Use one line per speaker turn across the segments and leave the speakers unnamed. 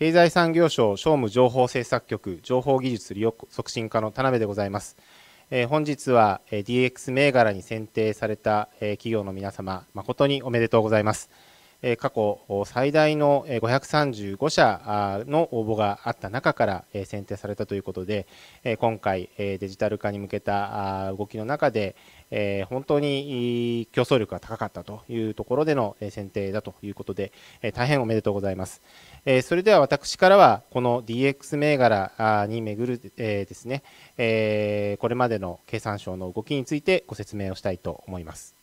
経済産業省商務情報政策局情報技術利用促進課の田辺でございます。えー、本日はえ DX 銘柄に選定されたえ企業の皆様、誠におめでとうございます。過去最大の535社の応募があった中から選定されたということで、今回デジタル化に向けた動きの中で、本当に競争力が高かったというところでの選定だということで、大変おめでとうございます。それでは私からは、この DX 銘柄にめぐるですね、これまでの経産省の動きについてご説明をしたいと思います。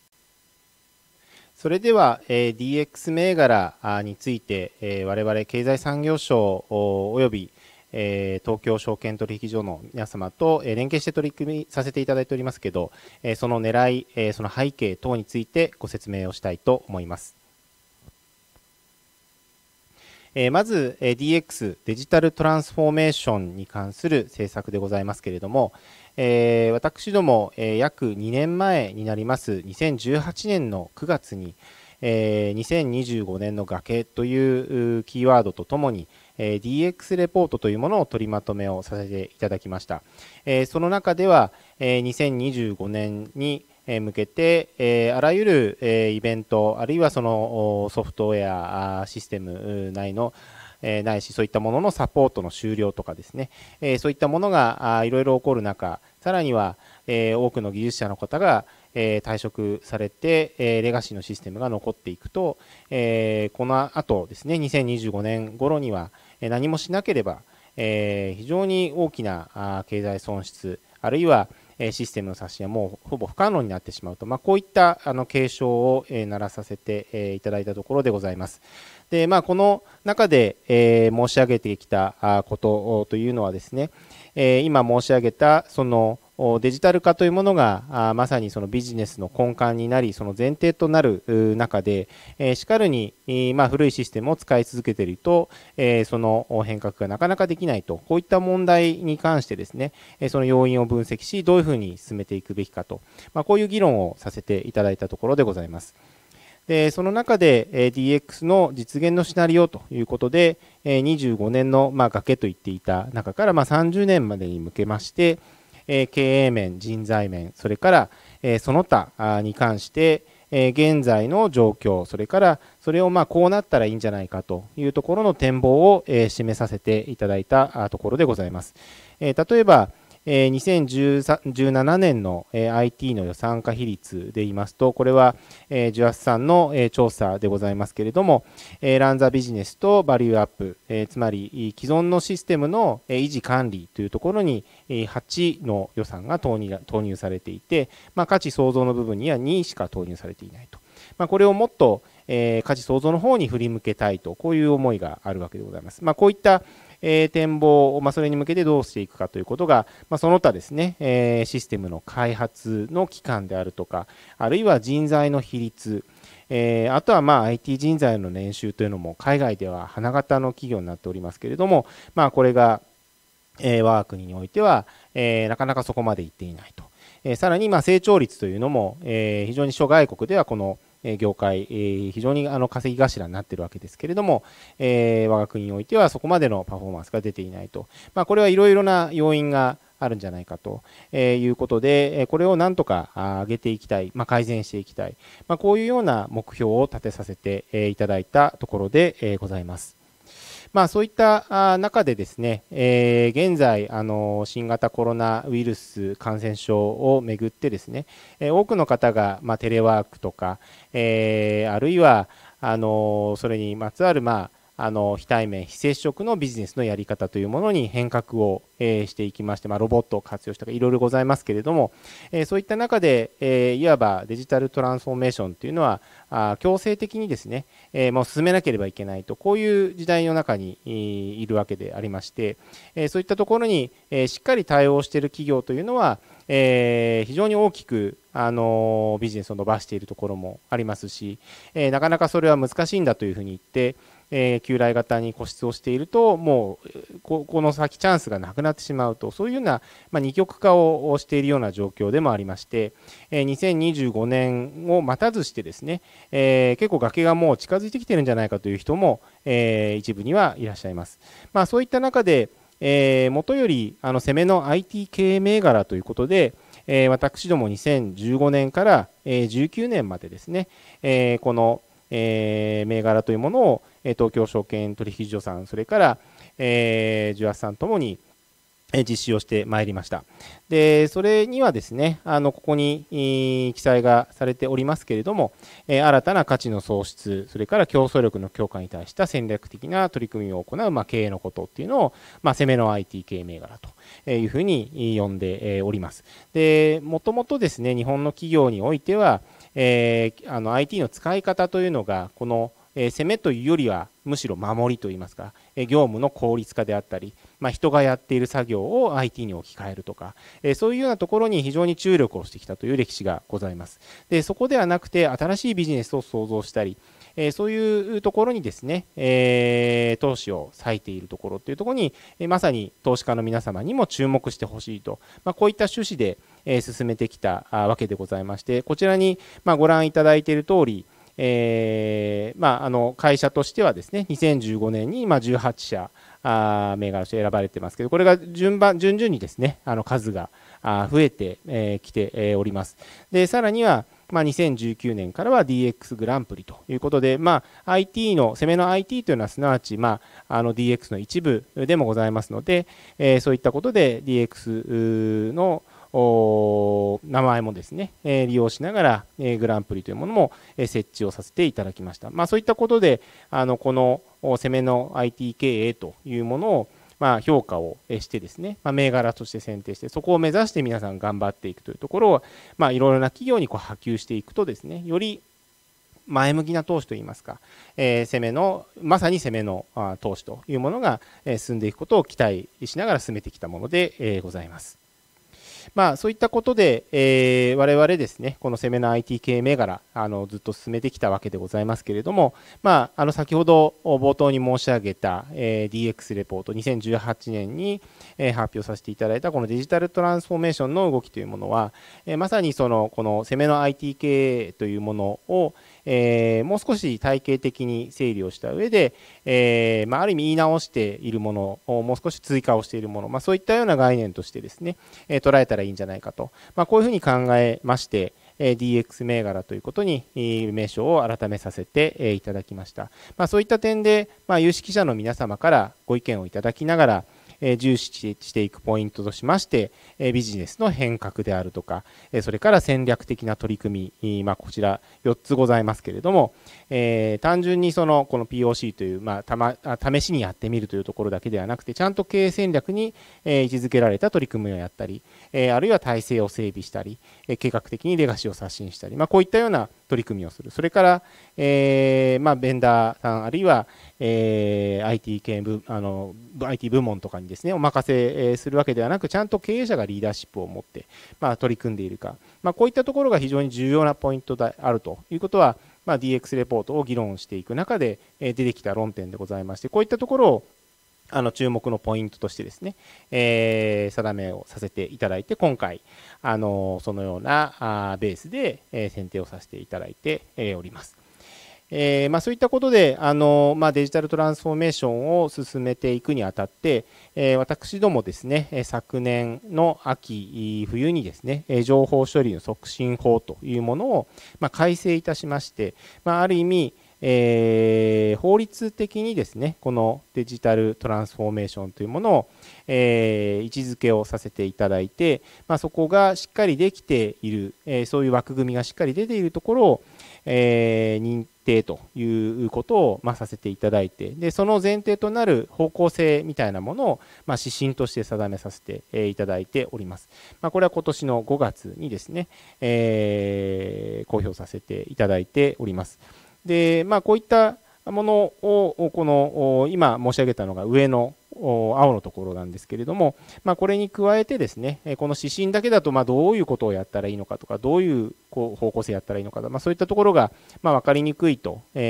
それでは、え DX 銘柄について、え我々経済産業省及び、え東京証券取引所の皆様と、え連携して取り組みさせていただいておりますけど、えその狙い、えその背景等についてご説明をしたいと思います。えまず、え DX デジタルトランスフォーメーションに関する政策でございますけれども、えー、私ども、えー、約2年前になります2018年の9月に、えー、2025年の崖というキーワードとともに、えー、DX レポートというものを取りまとめをさせていただきました、えー、その中では、えー、2025年に向けて、えー、あらゆる、えー、イベントあるいはそのソフトウェアシステム内のえないしそういったもののサポートの終了とかですね、えそういったものがいろいろ起こる中さらには、え多くの技術者の方が、え退職されて、えレガシーのシステムが残っていくと、えこのあとですね2025年頃には何もしなければ、え非常に大きな経済損失あるいはえシステムの刷新はもうほぼ不可能になってしまうと、まあ、こういったあの警鐘を、え鳴らさせて、えいただいたところでございます。でまあ、この中で、え申し上げてきたことというのはですね、え今申し上げたそのデジタル化というものがまさにそのビジネスの根幹になりその前提となる中で、しかるに、古いシステムを使い続けていると、その変革がなかなかできないとこういった問題に関してですねその要因を分析しどういうふうに進めていくべきかと、こういう議論をさせていただいたところでございます。でその中で、DX の実現のシナリオということで、25年の、崖と言っていた中から、30年までに向けまして、え経営面、人材面、それから、えその他に関して、え現在の状況、それからそれをまこうなったらいいんじゃないかというところの展望を、え示させていただいたところでございます。え例えば、えー、2017年の、えー、IT の予算化比率で言いますと、これは、えー、ジュアスさんの、えー、調査でございますけれども、えー、ランザビジネスとバリューアップ、えー、つまり既存のシステムの、えー、維持管理というところに、えー、8の予算が投入投入されていて、まあ、価値創造の部分には2しか投入されていないと。まあ、これをもっと、えー、価値創造の方に振り向けたいと、こういう思いがあるわけでございます。まあ、こういった、え展望、まそれに向けてどうしていくかということが、まその他ですね、えシステムの開発の期間であるとか、あるいは人材の比率、えあとはまあ IT 人材の年収というのも海外では花形の企業になっておりますけれども、まあ、これが、え我が国においては、えなかなかそこまでいっていないと。えさらにま成長率というのも、え非常に諸外国ではこの業界、非常にあの稼ぎ頭になってるわけですけれども、えー、我が国においてはそこまでのパフォーマンスが出ていないと、まあ、これはいろいろな要因があるんじゃないかということで、これをなんとか上げていきたい、まあ、改善していきたい、まあ、こういうような目標を立てさせていただいたところでございます。まあ、そういった中でですね、えー、現在あの、新型コロナウイルス感染症をめぐってですね、え多くの方が、まあ、テレワークとか、えあるいはあのそれにまつわる、まああの非対面、非接触のビジネスのやり方というものに変革を、えー、していきまして、まあ、ロボットを活用したかいろいろございますけれども、えー、そういった中で、えー、いわばデジタルトランスフォーメーションというのはあ強制的にですね、えもう進めなければいけないとこういう時代の中にいるわけでありまして、えそういったところに、えしっかり対応している企業というのは、え非常に大きくあのビジネスを伸ばしているところもありますし、えなかなかそれは難しいんだというふうに言って、え旧来型に固執をしているともうこの先チャンスがなくなってしまうとそういうような、ま二極化をしているような状況でもありまして、え2025年を待たずしてですね、え結構崖がもう近づいてきてるんじゃないかという人も、え一部にはいらっしゃいます。まあ、そういった中で、えー、もとよりあの攻めの IT 経営銘柄ということで、えー、私ども2015年から、えー、19年までですね、えー、この、えー、銘柄というものを、東京証券取引所さん、それから、えー、ジュアスさんともに、実施をしてまいりました。で、それにはですね、あのここに、記載がされておりますけれども、え新たな価値の創出、それから競争力の強化に対した戦略的な取り組みを行う、まあ、経営のことっていうのを、まあ、攻めの IT 経営銘柄というふうに呼んでおります。で、もともとですね、日本の企業においては、えー、あの IT の使い方というのが、このえ攻めというよりはむしろ守りといいますか、え業務の効率化であったり、まあ、人がやっている作業を IT に置き換えるとか、えそういうようなところに非常に注力をしてきたという歴史がございます。でそこではなくて新しいビジネスを創造したり、えそういうところにですね、えー、投資を割いているところというところに、えまさに投資家の皆様にも注目してほしいと、まあ、こういった趣旨で、え進めてきたわけでございましてこちらに、まご覧いただいている通りえー、まあ、あの会社としてはですね2015年に今18社あ銘柄として選ばれてますけどこれが順番順々にですねあの数があ増えてき、えー、て、えー、おります。でさらにはまあ、2019年からは DX グランプリということで、まあ、IT の、攻めの IT というのはすなわち、まあ、あの DX の一部でもございますので、えー、そういったことで DX の名前もですね、え利用しながら、えグランプリというものも、え設置をさせていただきました。まあ、そういったことで、あのこの攻めの IT 経営というものをまあ、評価をしてですね、まあ、銘柄として選定してそこを目指して皆さん頑張っていくというところを、まあ、いろいろな企業にこう波及していくとですねより前向きな投資といいますか、えー、攻めのまさに攻めの投資というものが進んでいくことを期待しながら進めてきたものでございます。まあ、そういったことで、えー、我々ですね、この攻めの IT 系銘柄、あの、ずっと進めてきたわけでございますけれども、まあ、あの、先ほど冒頭に申し上げた、えー、DX レポート、2018年に、えー、発表させていただいた、このデジタルトランスフォーメーションの動きというものは、えまさにその、この攻めの IT 系というものを、えもう少し体系的に整理をした上で、えまあ、ある意味言い直しているものを、もう少し追加をしているもの、まあ、そういったような概念としてですね、え捉えたららいいんじゃないかと、まあ、こういうふうに考えまして、え DX 銘柄ということに、名称を改めさせて、えいただきました。まあ、そういった点で、ま有識者の皆様からご意見をいただきながら、え重視していくポイントとしまして、えビジネスの変革であるとか、えそれから戦略的な取り組み、まあ、こちら4つございますけれども、え単純にそのこの POC という、まあ、たま試しにやってみるというところだけではなくてちゃんと経営戦略に、え位置づけられた取り組みをやったり、えあるいは体制を整備したり、え計画的にレガシーを刷新したり、まあ、こういったような取り組みをする。それから、えー、まあ、ベンダーさん、あるいは、えー、IT 系部、あの、IT 部門とかにですね、お任せするわけではなく、ちゃんと経営者がリーダーシップを持って、まあ、取り組んでいるか。まあ、こういったところが非常に重要なポイントであるということは、まあ、DX レポートを議論していく中で出てきた論点でございまして、こういったところをあの注目のポイントとしてですね、えー、定めをさせていただいて、今回、あのそのようなあベースで、え選定をさせていただいて、えおります。えまそういったことであの、まデジタルトランスフォーメーションを進めていくにあたって、え私どもですね昨年の秋冬にですね情報処理の促進法というものを、ま改正いたしまして、まあ、る意味、えー、法律的にですねこのデジタルトランスフォーメーションというものを、えー、位置づけをさせていただいて、まあ、そこがしっかりできている、えー、そういう枠組みがしっかり出ているところを、え認定ということを、まあ、させていただいてでその前提となる方向性みたいなものを、まあ、指針として定めさせていただいております、まこれは今年の5月にですね、え公表させていただいております。で、まあ、こういったものをこの今申し上げたのが上の青のところなんですけれども、まあ、これに加えてですねこの指針だけだとまどういうことをやったらいいのかとかどういう方向性やったらいいのかとか、まあ、そういったところがま分かりにくいとい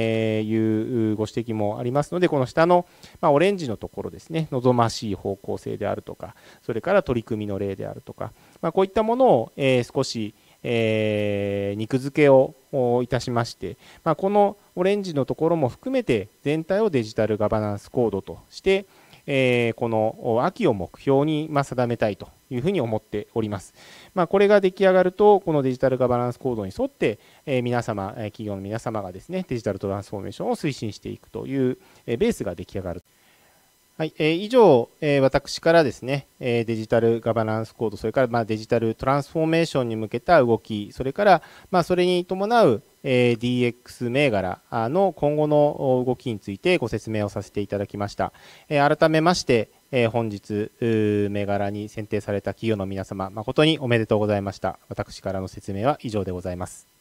うご指摘もありますのでこの下のまオレンジのところですね望ましい方向性であるとかそれから取り組みの例であるとか、まあ、こういったものを少しえー、肉付けをいたしまして、まあ、このオレンジのところも含めて全体をデジタルガバナンスコードとして、えー、この秋を目標に定めたいというふうに思っております。まあ、これが出来上がると、このデジタルガバナンスコードに沿って、え皆様、企業の皆様がですね、デジタルトランスフォーメーションを推進していくというベースが出来上がるはい、えー、以上、えー、私からですね、えー、デジタルガバナンスコード、それから、まあ、デジタルトランスフォーメーションに向けた動き、それから、まあ、それに伴う、え DX 銘柄の今後の動きについてご説明をさせていただきました。え改めまして、え本日、銘柄に選定された企業の皆様、誠におめでとうございました。私からの説明は以上でございます。